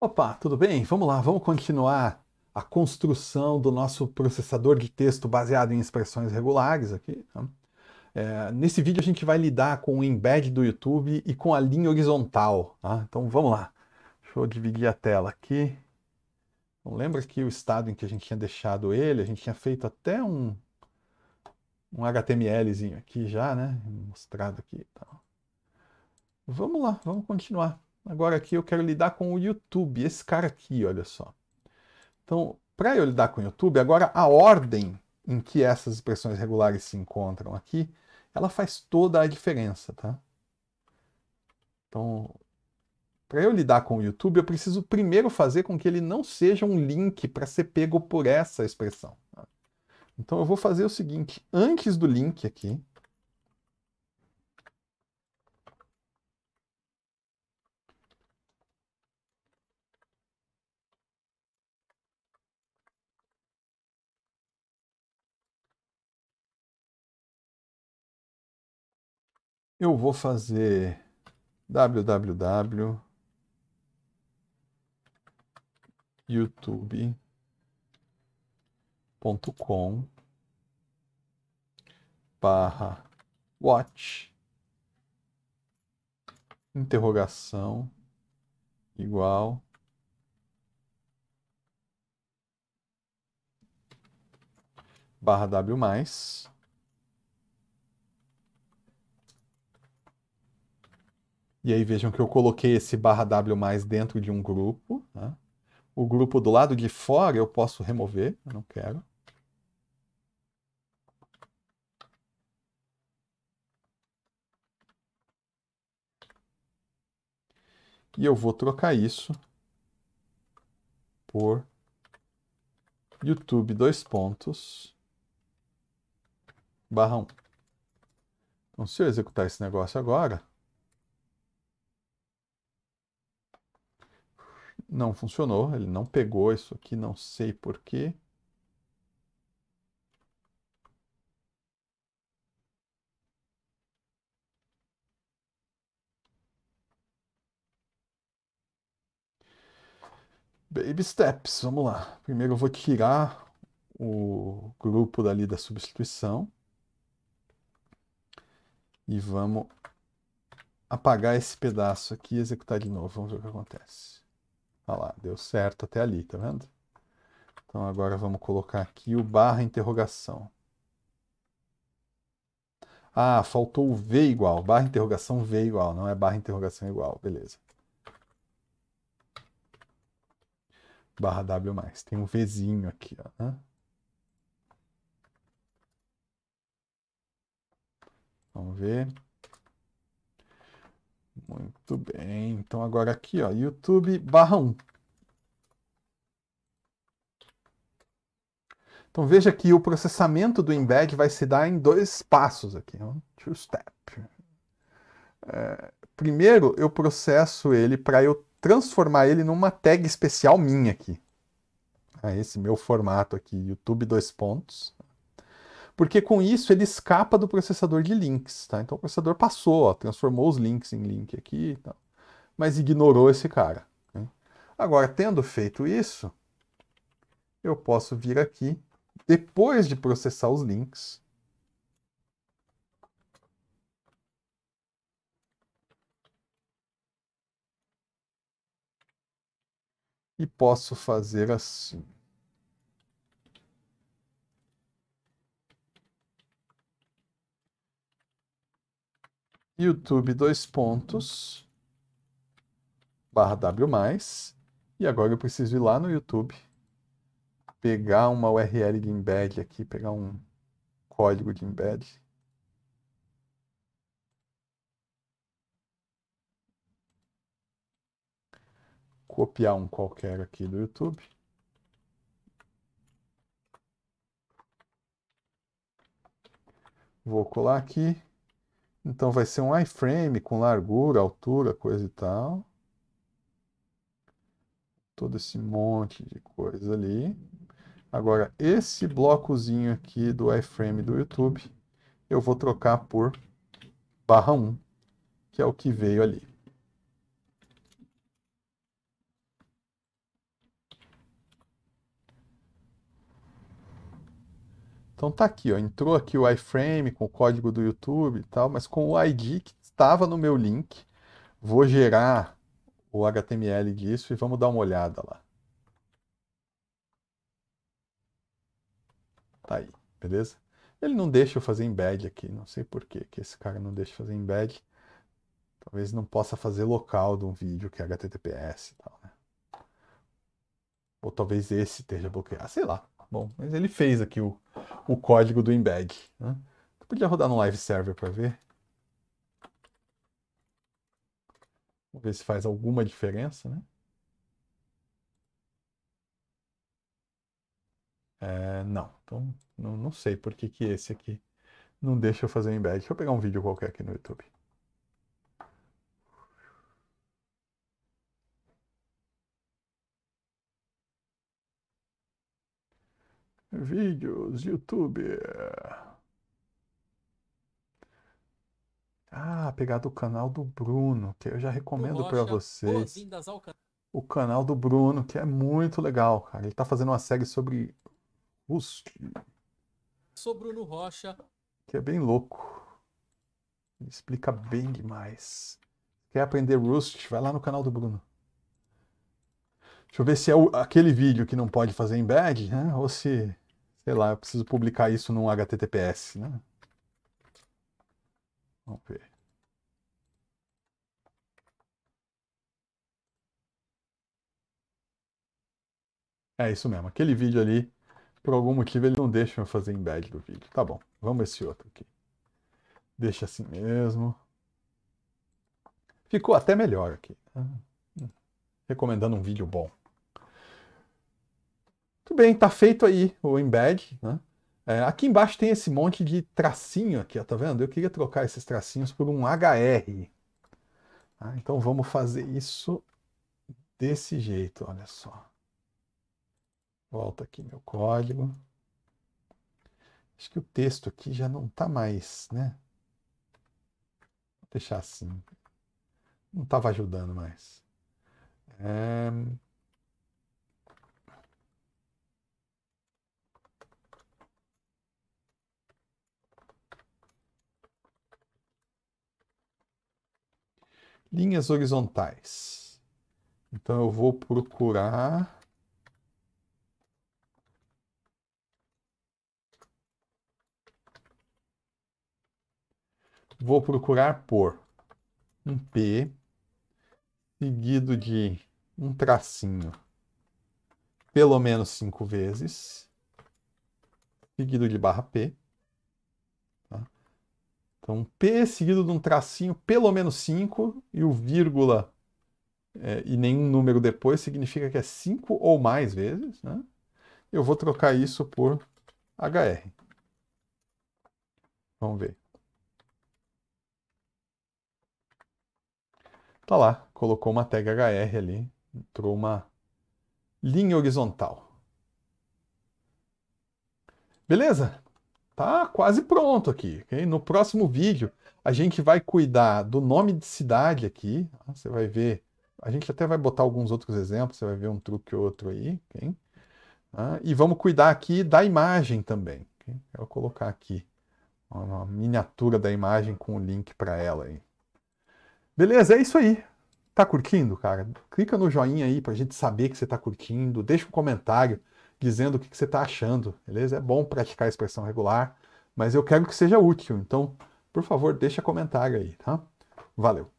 Opa, tudo bem? Vamos lá, vamos continuar a construção do nosso processador de texto baseado em expressões regulares aqui. Tá? É, nesse vídeo a gente vai lidar com o embed do YouTube e com a linha horizontal. Tá? Então vamos lá. Deixa eu dividir a tela aqui. Então, lembra que o estado em que a gente tinha deixado ele, a gente tinha feito até um, um HTMLzinho aqui já, né? Mostrado aqui. Então. Vamos lá, vamos continuar. Agora aqui eu quero lidar com o YouTube, esse cara aqui, olha só. Então, para eu lidar com o YouTube, agora a ordem em que essas expressões regulares se encontram aqui, ela faz toda a diferença, tá? Então, para eu lidar com o YouTube, eu preciso primeiro fazer com que ele não seja um link para ser pego por essa expressão. Tá? Então eu vou fazer o seguinte, antes do link aqui, eu vou fazer www youtube.com barra watch interrogação igual barra w mais E aí vejam que eu coloquei esse barra W mais dentro de um grupo. Né? O grupo do lado de fora eu posso remover, eu não quero. E eu vou trocar isso por YouTube dois pontos barra 1. Um. Então, se eu executar esse negócio agora, não funcionou, ele não pegou isso aqui, não sei porquê. Baby steps, vamos lá. Primeiro eu vou tirar o grupo dali da substituição. E vamos apagar esse pedaço aqui e executar de novo. Vamos ver o que acontece. Olha lá, deu certo até ali, tá vendo? Então agora vamos colocar aqui o barra interrogação. Ah, faltou o V igual, barra interrogação V igual, não é barra interrogação igual, beleza. Barra W mais, tem um Vzinho aqui, ó. Né? Vamos ver. Muito bem. Então agora aqui, ó, YouTube barra 1. Então veja que o processamento do embed vai se dar em dois passos aqui, um two step. É, primeiro eu processo ele para eu transformar ele numa tag especial minha aqui. É esse meu formato aqui, YouTube dois pontos porque com isso ele escapa do processador de links, tá? Então o processador passou, ó, transformou os links em link aqui, tá? mas ignorou esse cara. Né? Agora, tendo feito isso, eu posso vir aqui, depois de processar os links, e posso fazer assim. YouTube, dois pontos, barra W+, e agora eu preciso ir lá no YouTube, pegar uma URL de embed aqui, pegar um código de embed, copiar um qualquer aqui do YouTube. Vou colar aqui. Então vai ser um iframe com largura, altura, coisa e tal. Todo esse monte de coisa ali. Agora, esse blocozinho aqui do iframe do YouTube, eu vou trocar por barra 1, que é o que veio ali. Então tá aqui, ó, entrou aqui o iframe com o código do YouTube e tal, mas com o ID que estava no meu link, vou gerar o HTML disso e vamos dar uma olhada lá. Tá aí, beleza? Ele não deixa eu fazer embed aqui, não sei por que esse cara não deixa eu fazer embed. Talvez não possa fazer local de um vídeo que é HTTPS e tal, né? Ou talvez esse esteja bloqueado, sei lá bom, mas ele fez aqui o, o código do embed. Né? Eu podia rodar no live server para ver. Vamos ver se faz alguma diferença, né? É, não, então não, não sei por que, que esse aqui não deixa eu fazer o embed. Deixa eu pegar um vídeo qualquer aqui no YouTube. Vídeos, YouTube. Ah, pegar do canal do Bruno, que eu já recomendo para vocês. Can... O canal do Bruno, que é muito legal, cara. Ele tá fazendo uma série sobre os. Sou Bruno Rocha. Que é bem louco. Ele explica bem demais. Quer aprender Rust? Vai lá no canal do Bruno. Deixa eu ver se é o, aquele vídeo que não pode fazer embed, né? Ou se, sei lá, eu preciso publicar isso num HTTPS, né? Vamos ver. É isso mesmo, aquele vídeo ali, por algum motivo ele não deixa eu fazer embed do vídeo. Tá bom, vamos esse outro aqui. Deixa assim mesmo. Ficou até melhor aqui. Ah recomendando um vídeo bom. Muito bem, está feito aí o embed. Né? É, aqui embaixo tem esse monte de tracinho aqui, ó, tá vendo? Eu queria trocar esses tracinhos por um HR. Tá? Então vamos fazer isso desse jeito, olha só. Volta aqui meu código. Acho que o texto aqui já não está mais, né? Vou deixar assim. Não estava ajudando mais. Um... Linhas horizontais. Então eu vou procurar. vou procurar por um P seguido de um tracinho pelo menos cinco vezes, seguido de barra P. Tá? Então, P seguido de um tracinho pelo menos 5 e o vírgula é, e nenhum número depois significa que é 5 ou mais vezes. Né? Eu vou trocar isso por HR. Vamos ver. Tá lá, colocou uma tag HR ali entrou uma linha horizontal. Beleza? Tá quase pronto aqui. Okay? No próximo vídeo, a gente vai cuidar do nome de cidade aqui. Tá? Você vai ver. A gente até vai botar alguns outros exemplos. Você vai ver um truque ou outro aí. Okay? Ah, e vamos cuidar aqui da imagem também. Okay? Eu vou colocar aqui uma miniatura da imagem com o link para ela aí. Beleza? É isso aí. Tá curtindo, cara? Clica no joinha aí pra gente saber que você tá curtindo. Deixa um comentário dizendo o que, que você tá achando, beleza? É bom praticar a expressão regular, mas eu quero que seja útil. Então, por favor, deixa comentário aí, tá? Valeu!